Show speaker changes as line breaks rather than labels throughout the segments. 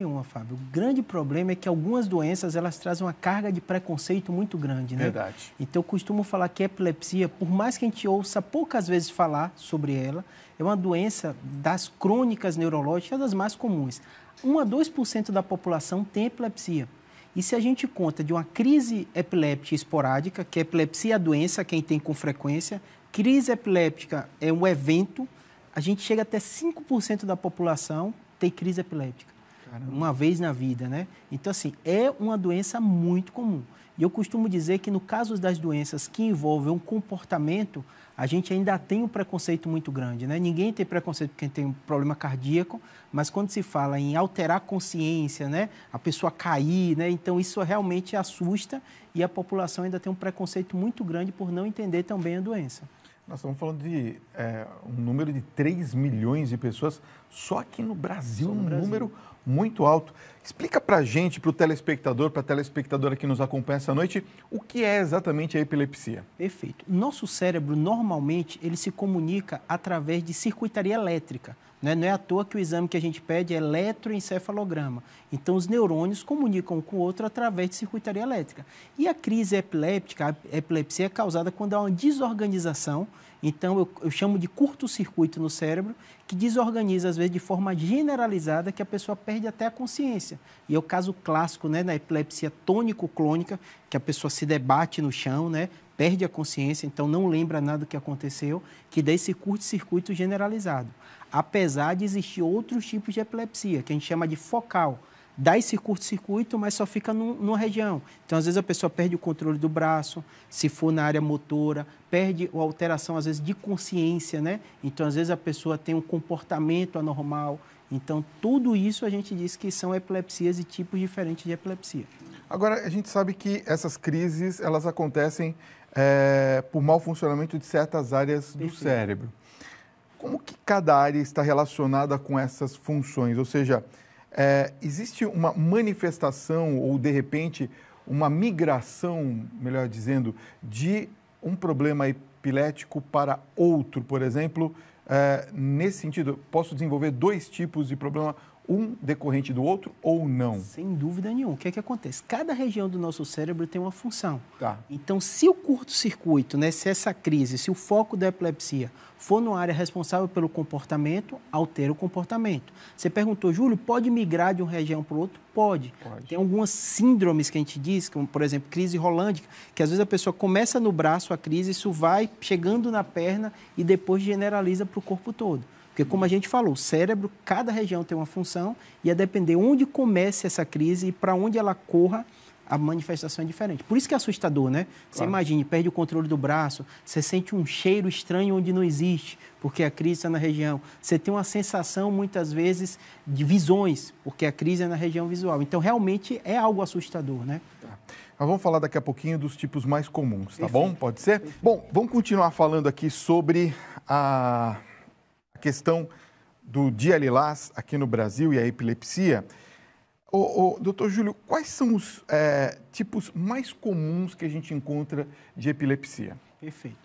nenhuma, Fábio. O grande problema é que algumas doenças elas trazem uma carga de preconceito muito grande, né? Verdade. Então eu costumo falar que a epilepsia, por mais que a gente ouça poucas vezes falar sobre ela, é uma doença das crônicas neurológicas é das mais comuns. 1 a 2% da população tem epilepsia. E se a gente conta de uma crise epiléptica esporádica, que a epilepsia é a doença, quem tem com frequência, crise epiléptica é um evento, a gente chega até 5% da população tem crise epiléptica. Caramba. uma vez na vida, né? Então, assim, é uma doença muito comum. E eu costumo dizer que no caso das doenças que envolvem um comportamento, a gente ainda tem um preconceito muito grande, né? Ninguém tem preconceito porque tem um problema cardíaco, mas quando se fala em alterar a consciência, né? A pessoa cair, né? Então isso realmente assusta e a população ainda
tem um preconceito muito grande por não entender também a doença. Nós estamos falando de é, um número de 3 milhões de pessoas só aqui no Brasil, no um Brasil. número muito alto. Explica para a gente, para o telespectador, para a telespectadora que nos acompanha essa noite, o que é exatamente a epilepsia. Perfeito.
Nosso cérebro, normalmente, ele se comunica através de circuitaria elétrica, né? Não é à toa que o exame que a gente pede é eletroencefalograma. Então, os neurônios comunicam um com o outro através de circuitaria elétrica. E a crise epiléptica, a epilepsia é causada quando há uma desorganização. Então, eu, eu chamo de curto-circuito no cérebro, que desorganiza, às vezes, de forma generalizada, que a pessoa perde até a consciência. E é o caso clássico, né, na epilepsia tônico-clônica, que a pessoa se debate no chão, né, perde a consciência, então não lembra nada do que aconteceu, que dá esse curto-circuito generalizado apesar de existir outros tipos de epilepsia, que a gente chama de focal. Dá esse curto-circuito, mas só fica numa região. Então, às vezes, a pessoa perde o controle do braço, se for na área motora, perde a alteração, às vezes, de consciência, né? Então, às vezes, a pessoa tem um comportamento anormal. Então, tudo isso a gente diz que são
epilepsias e tipos diferentes de epilepsia. Agora, a gente sabe que essas crises, elas acontecem é, por mau funcionamento de certas áreas Perfeito. do cérebro. Como que cada área está relacionada com essas funções? Ou seja, é, existe uma manifestação ou, de repente, uma migração, melhor dizendo, de um problema epilético para outro, por exemplo, é, nesse sentido, posso desenvolver dois tipos de problema um decorrente do outro ou não? Sem dúvida nenhuma. O que é que acontece? Cada região do nosso cérebro tem uma função. Tá.
Então, se o curto-circuito, né, se essa crise, se o foco da epilepsia for numa área responsável pelo comportamento, altera o comportamento. Você perguntou, Júlio, pode migrar de uma região para outra? Pode. pode. Tem algumas síndromes que a gente diz, como, por exemplo, crise rolândica, que às vezes a pessoa começa no braço a crise, isso vai chegando na perna e depois generaliza para o corpo todo. Porque, como a gente falou, o cérebro, cada região tem uma função e a depender onde comece essa crise e para onde ela corra, a manifestação é diferente. Por isso que é assustador, né? Claro. Você imagine, perde o controle do braço, você sente um cheiro estranho onde não existe, porque a crise está na região. Você tem uma sensação, muitas vezes, de visões, porque a crise é na
região visual. Então, realmente é algo assustador, né? Tá. Nós vamos falar daqui a pouquinho dos tipos mais comuns, tá Perfeito. bom? Pode ser? Perfeito. Bom, vamos continuar falando aqui sobre a questão do dia lilás aqui no Brasil e a epilepsia. Ô, doutor Júlio, quais são os é, tipos mais comuns que a gente encontra de epilepsia? Perfeito.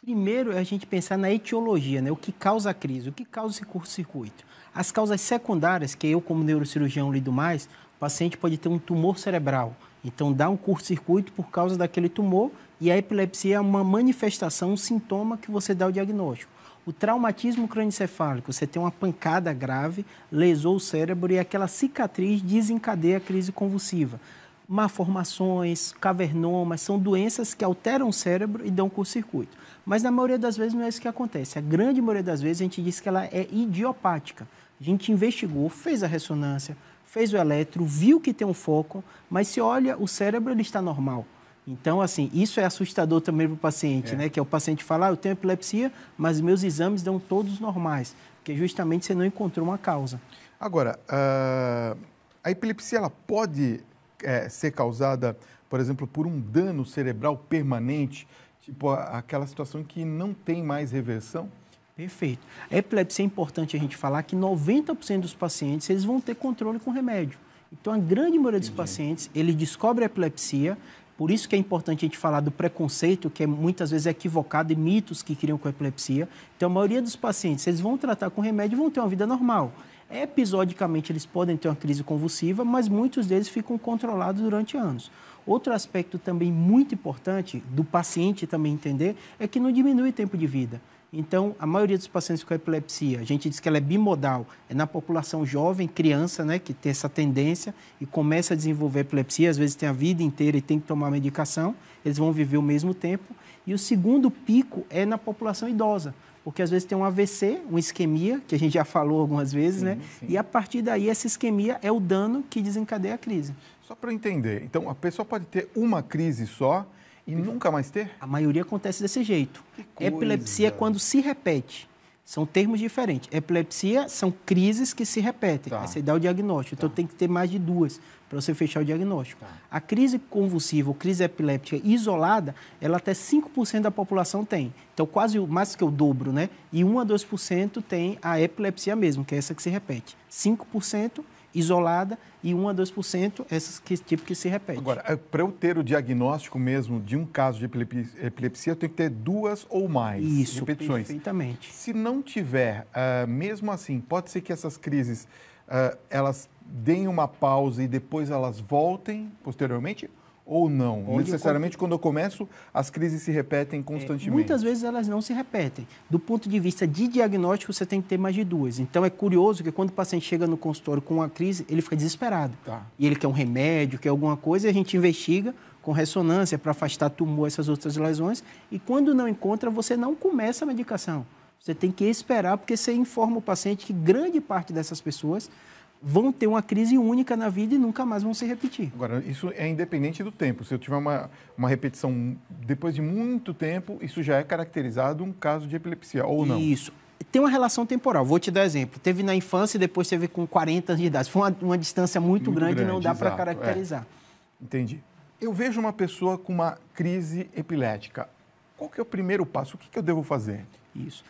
Primeiro é a gente pensar na etiologia, né? o que
causa a crise, o que causa esse curto-circuito. As causas secundárias, que eu como neurocirurgião lido mais, o paciente pode ter um tumor cerebral. Então dá um curto-circuito por causa daquele tumor e a epilepsia é uma manifestação, um sintoma que você dá o diagnóstico. O traumatismo crâniocefálico, você tem uma pancada grave, lesou o cérebro e aquela cicatriz desencadeia a crise convulsiva. Malformações, cavernomas, são doenças que alteram o cérebro e dão curto-circuito. Mas na maioria das vezes não é isso que acontece. A grande maioria das vezes a gente diz que ela é idiopática. A gente investigou, fez a ressonância, fez o eletro, viu que tem um foco, mas se olha, o cérebro ele está normal então, assim, isso é assustador também para o paciente, é. né? Que é o paciente falar, ah, eu tenho epilepsia, mas meus exames dão todos
normais, porque justamente você não encontrou uma causa. Agora, ah, a epilepsia ela pode é, ser causada, por exemplo, por um dano cerebral permanente, tipo aquela situação que não tem mais reversão? Perfeito. A epilepsia é importante a gente falar que 90% dos pacientes eles vão ter controle com remédio.
Então, a grande maioria dos pacientes, ele descobre a epilepsia, por isso que é importante a gente falar do preconceito, que é muitas vezes é equivocado, e mitos que criam com a epilepsia. Então, a maioria dos pacientes, eles vão tratar com remédio e vão ter uma vida normal. Episodicamente, eles podem ter uma crise convulsiva, mas muitos deles ficam controlados durante anos. Outro aspecto também muito importante do paciente também entender é que não diminui o tempo de vida. Então, a maioria dos pacientes com epilepsia, a gente diz que ela é bimodal, é na população jovem, criança, né, que tem essa tendência e começa a desenvolver epilepsia, às vezes tem a vida inteira e tem que tomar medicação, eles vão viver o mesmo tempo. E o segundo pico é na população idosa, porque às vezes tem um AVC,
uma isquemia, que a gente já falou algumas vezes, sim, né? Sim. E a partir daí, essa isquemia é o dano que desencadeia a crise. Só para entender, então a pessoa pode ter uma crise só e nunca mais ter? A maioria acontece desse jeito. Epilepsia é quando se repete. São
termos diferentes. Epilepsia são crises que se repetem. Tá. você dá o diagnóstico. Então tá. Então tem que ter mais de duas para você fechar o diagnóstico. Tá. A crise convulsiva ou crise epiléptica isolada, ela até 5% da população tem. Então quase mais que o dobro, né? E 1 a 2% tem a epilepsia mesmo, que é essa que se repete. 5% isolada
e 1 a 2% esses que, tipo que se repete. Agora, é, para eu ter o diagnóstico mesmo de um caso de epilepsia, eu tenho que ter duas ou mais Isso, repetições. Perfeitamente. Se não tiver, uh, mesmo assim, pode ser que essas crises uh, elas deem uma pausa e depois elas voltem posteriormente? ou não? Onde Necessariamente, eu... quando eu começo, as crises se repetem é, constantemente. É, muitas vezes elas não se repetem. Do ponto de vista de diagnóstico,
você tem que ter mais de duas. Então, é curioso que quando o paciente chega no consultório com uma crise, ele fica desesperado. Tá. E ele quer um remédio, quer alguma coisa, e a gente investiga com ressonância para afastar tumor, essas outras lesões. E quando não encontra, você não começa a medicação. Você tem que esperar,
porque você informa o paciente que grande parte dessas pessoas vão ter uma crise única na vida e nunca mais vão se repetir. Agora, isso é independente do tempo. Se eu tiver uma, uma repetição depois de muito tempo, isso já é caracterizado um caso de epilepsia, ou não? Isso. Tem
uma relação temporal. Vou te dar exemplo. Teve na infância e depois teve com 40 anos de idade. Foi uma, uma distância muito, muito grande, grande, não dá para é. caracterizar.
É. Entendi. Eu vejo uma pessoa com uma crise epilética. Qual que é o primeiro passo? O que, que eu devo fazer? Isso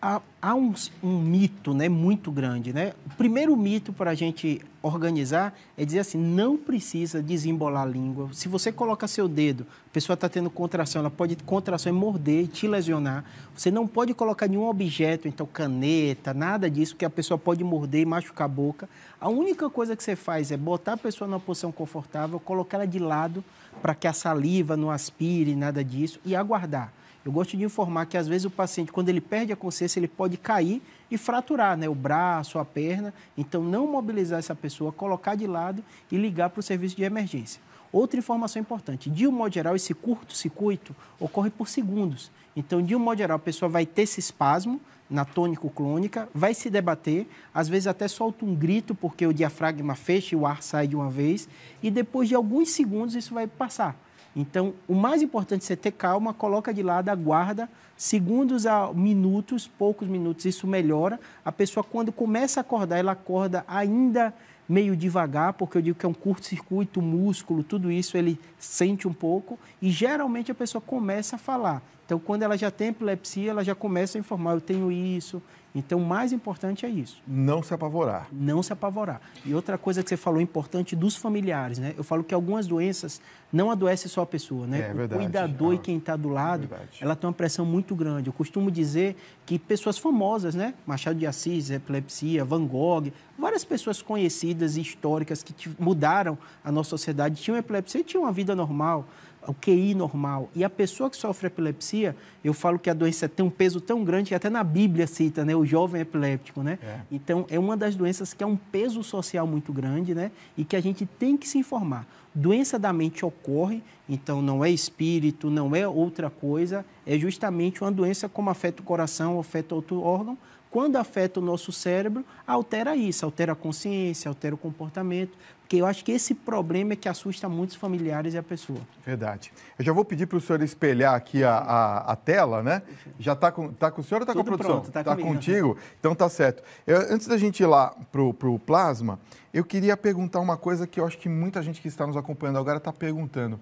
há,
há um, um, mito né, muito grande. Né? O primeiro mito para a gente organizar é dizer assim: não precisa desembolar a língua. Se você coloca seu dedo, a pessoa está tendo contração, ela pode ter contração e é morder e te lesionar. Você não pode colocar nenhum objeto, então caneta, nada disso, porque a pessoa pode morder e machucar a boca. A única coisa que você faz é botar a pessoa numa posição confortável, colocar ela de lado para que a saliva não aspire, nada disso, e aguardar. Eu gosto de informar que, às vezes, o paciente, quando ele perde a consciência, ele pode cair e fraturar né, o braço, a perna. Então, não mobilizar essa pessoa, colocar de lado e ligar para o serviço de emergência. Outra informação importante: de um modo geral, esse curto-circuito ocorre por segundos. Então, de um modo geral, a pessoa vai ter esse espasmo na tônico-clônica, vai se debater, às vezes até solta um grito porque o diafragma fecha e o ar sai de uma vez, e depois de alguns segundos isso vai passar. Então, o mais importante é você ter calma, coloca de lado, aguarda, segundos a minutos, poucos minutos, isso melhora. A pessoa, quando começa a acordar, ela acorda ainda meio devagar, porque eu digo que é um curto-circuito, músculo, tudo isso ele sente um pouco e geralmente a pessoa começa a falar. Então, quando ela já tem epilepsia, ela já começa a informar: eu tenho isso. Então, o mais importante é isso. Não se apavorar. Não se apavorar. E outra coisa que você falou importante dos familiares, né? Eu falo que algumas doenças não adoece só a pessoa, né? É, o verdade, cuidador ah, e quem está do é lado, verdade. ela tem uma pressão muito grande. Eu costumo dizer que pessoas famosas, né? Machado de Assis, epilepsia, Van Gogh, várias pessoas conhecidas e históricas que mudaram a nossa sociedade tinham epilepsia e tinham uma vida normal o QI normal. E a pessoa que sofre epilepsia, eu falo que a doença tem um peso tão grande que até na Bíblia cita, né, o jovem epiléptico, né? É. Então, é uma das doenças que é um peso social muito grande, né? E que a gente tem que se informar doença da mente ocorre, então não é espírito, não é outra coisa, é justamente uma doença como afeta o coração, afeta outro órgão, quando afeta o nosso cérebro, altera isso, altera a consciência, altera o comportamento, porque eu acho que esse problema é que assusta muitos familiares e a pessoa. Verdade.
Eu já vou pedir para o senhor espelhar aqui a, a, a tela, né? Já está com, tá com o senhor ou está com a produção? Está tá, tá contigo? Então tá certo. Eu, antes da gente ir lá para o plasma, eu queria perguntar uma coisa que eu acho que muita gente que está nos acompanhando agora está perguntando.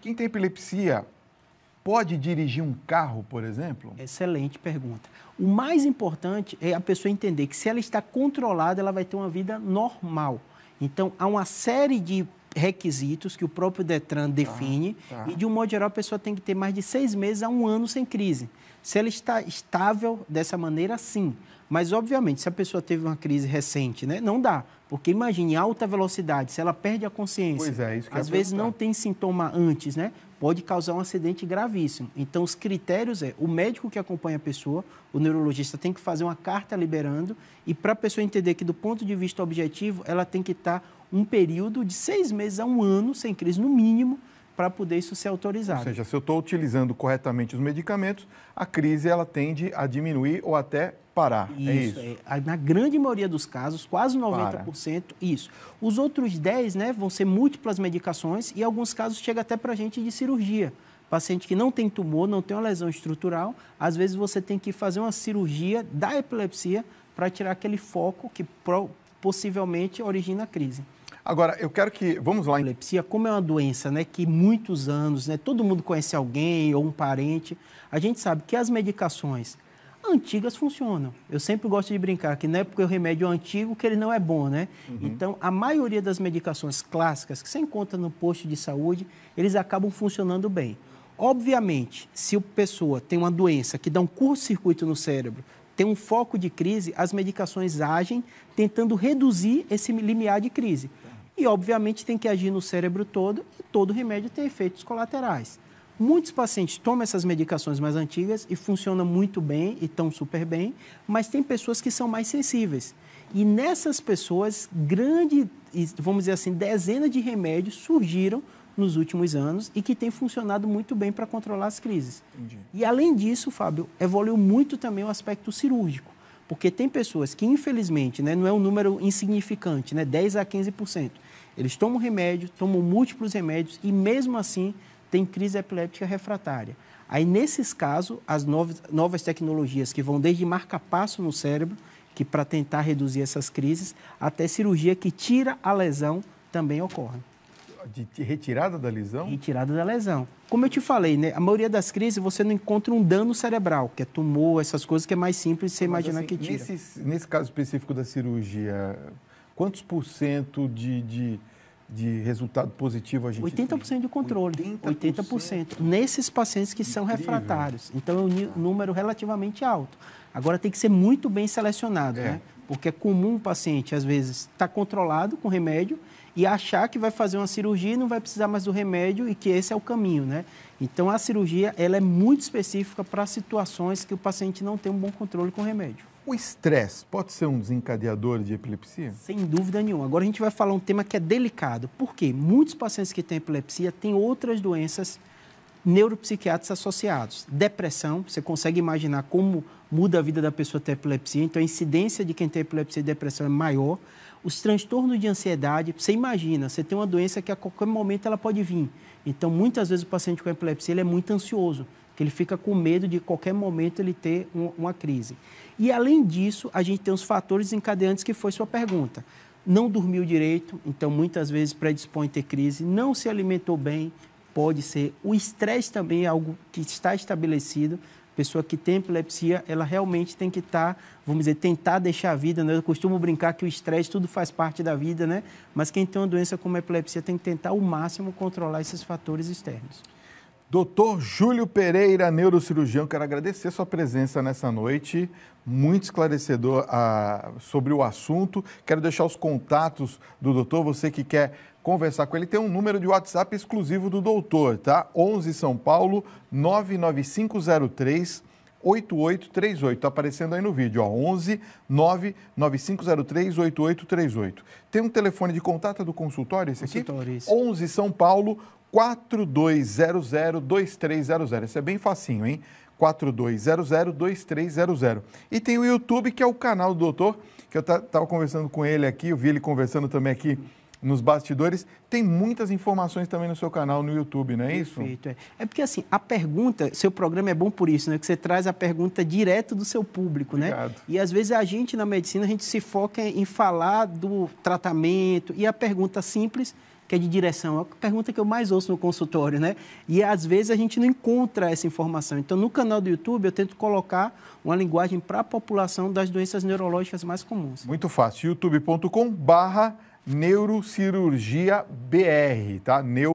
Quem tem epilepsia pode dirigir um carro, por exemplo? Excelente pergunta. O mais
importante é a pessoa entender que se ela está controlada, ela vai ter uma vida normal. Então, há uma série de requisitos que o próprio Detran tá, define tá, tá. e, de um modo geral, a pessoa tem que ter mais de seis meses a um ano sem crise. Se ela está estável dessa maneira, sim. Mas, obviamente, se a pessoa teve uma crise recente, né, não dá. Porque imagine alta velocidade, se ela perde a consciência. Pois é, isso que Às vezes perguntar. não tem sintoma antes, né? pode causar um acidente gravíssimo. Então, os critérios é o médico que acompanha a pessoa, o neurologista tem que fazer uma carta liberando e para a pessoa entender que do ponto de vista objetivo, ela tem que estar tá um
período de seis meses a um ano sem crise no mínimo para poder isso ser autorizado. Ou seja, se eu estou utilizando corretamente os medicamentos, a crise ela tende a diminuir ou até parar. É isso, é isso. É, na grande maioria dos casos, quase 90%, para. isso. Os
outros 10 né, vão ser múltiplas medicações e em alguns casos chega até para a gente de cirurgia. Paciente que não tem tumor, não tem uma lesão estrutural, às vezes você tem que fazer uma cirurgia da epilepsia para tirar aquele foco que possivelmente origina a crise. Agora, eu quero que. Vamos lá. A epilepsia, como é uma doença né, que muitos anos, né, todo mundo conhece alguém ou um parente, a gente sabe que as medicações antigas funcionam. Eu sempre gosto de brincar que não é porque o remédio é antigo que ele não é bom, né? Uhum. Então, a maioria das medicações clássicas que você encontra no posto de saúde, eles acabam funcionando bem. Obviamente, se a pessoa tem uma doença que dá um curto-circuito no cérebro, tem um foco de crise, as medicações agem tentando reduzir esse limiar de crise. E, obviamente, tem que agir no cérebro todo e todo remédio tem efeitos colaterais. Muitos pacientes tomam essas medicações mais antigas e funcionam muito bem e estão super bem, mas tem pessoas que são mais sensíveis. E nessas pessoas, grande, vamos dizer assim, dezenas de remédios surgiram nos últimos anos e que têm funcionado muito bem para controlar as crises. Entendi. E além disso, Fábio, evoluiu muito também o aspecto cirúrgico, porque tem pessoas que, infelizmente, né, não é um número insignificante, né, 10 a 15%, eles tomam remédio, tomam múltiplos remédios e, mesmo assim, tem crise epiléptica refratária. Aí, nesses casos, as novas, tecnologias que vão desde marca-passo no cérebro, que para tentar reduzir essas crises, até cirurgia que tira a lesão, também ocorre. De retirada da lesão? Retirada da lesão. Como eu te falei, né, a maioria das crises você não encontra um dano cerebral, que é tumor, essas coisas que é mais simples você Mas imaginar assim, que tira. Nesse, nesse
caso específico da cirurgia, Quantos por cento de, de, de resultado positivo a gente 80% tem? de controle. 80%. 80%. Nesses
pacientes que Incrível. são refratários. Então é um tá. número relativamente alto. Agora tem que ser muito bem selecionado, é. né? Porque é comum o paciente, às vezes, estar tá controlado com remédio e achar que vai fazer uma cirurgia e não vai precisar mais do remédio e que esse é o caminho, né? Então a cirurgia ela é muito específica para situações que o paciente não tem um bom controle com remédio. O
estresse pode ser um desencadeador de epilepsia?
Sem dúvida nenhuma. Agora a gente vai falar um tema que é delicado. Por quê? Muitos pacientes que têm epilepsia têm outras doenças neuropsiquiátricas associadas. Depressão, você consegue imaginar como muda a vida da pessoa ter epilepsia. Então a incidência de quem tem epilepsia e depressão é maior. Os transtornos de ansiedade, você imagina, você tem uma doença que a qualquer momento ela pode vir. Então muitas vezes o paciente com epilepsia ele é muito ansioso que ele fica com medo de qualquer momento ele ter um, uma crise. E além disso, a gente tem os fatores encadeantes que foi sua pergunta. Não dormiu direito, então muitas vezes predispõe a ter crise, não se alimentou bem, pode ser. O estresse também é algo que está estabelecido, pessoa que tem epilepsia, ela realmente tem que estar, tá, vamos dizer, tentar deixar a vida, né? Eu costumo brincar que o estresse tudo faz parte da vida, né? Mas quem tem
uma doença como a epilepsia tem que tentar o máximo controlar esses fatores externos. Doutor Júlio Pereira, neurocirurgião, quero agradecer sua presença nessa noite, muito esclarecedor ah, sobre o assunto. Quero deixar os contatos do doutor, você que quer conversar com ele, tem um número de WhatsApp exclusivo do doutor, tá? 11 São Paulo 99503 8838, tá aparecendo aí no vídeo, ó, 11 99503 8838. Tem um telefone de contato do consultório esse aqui? Consultório, 11 São Paulo 4200-2300. Esse é bem facinho, hein? 4200-2300. E tem o YouTube, que é o canal do doutor, que eu estava conversando com ele aqui, eu vi ele conversando também aqui nos bastidores. Tem muitas informações também no seu canal no YouTube, não é Perfeito, isso? Perfeito. É. é porque, assim, a pergunta, seu programa é bom por isso, né? Que você traz a pergunta direto do seu público, né? Obrigado. né? E
às vezes a gente, na medicina, a gente se foca em falar do tratamento e a pergunta simples que é de direção. É a pergunta que eu mais ouço no consultório, né? E às vezes a gente não encontra essa informação. Então, no canal do YouTube, eu tento colocar uma linguagem para a população
das doenças neurológicas mais comuns. Muito fácil. youtube.com/barra neurocirurgia BR, tá? Neu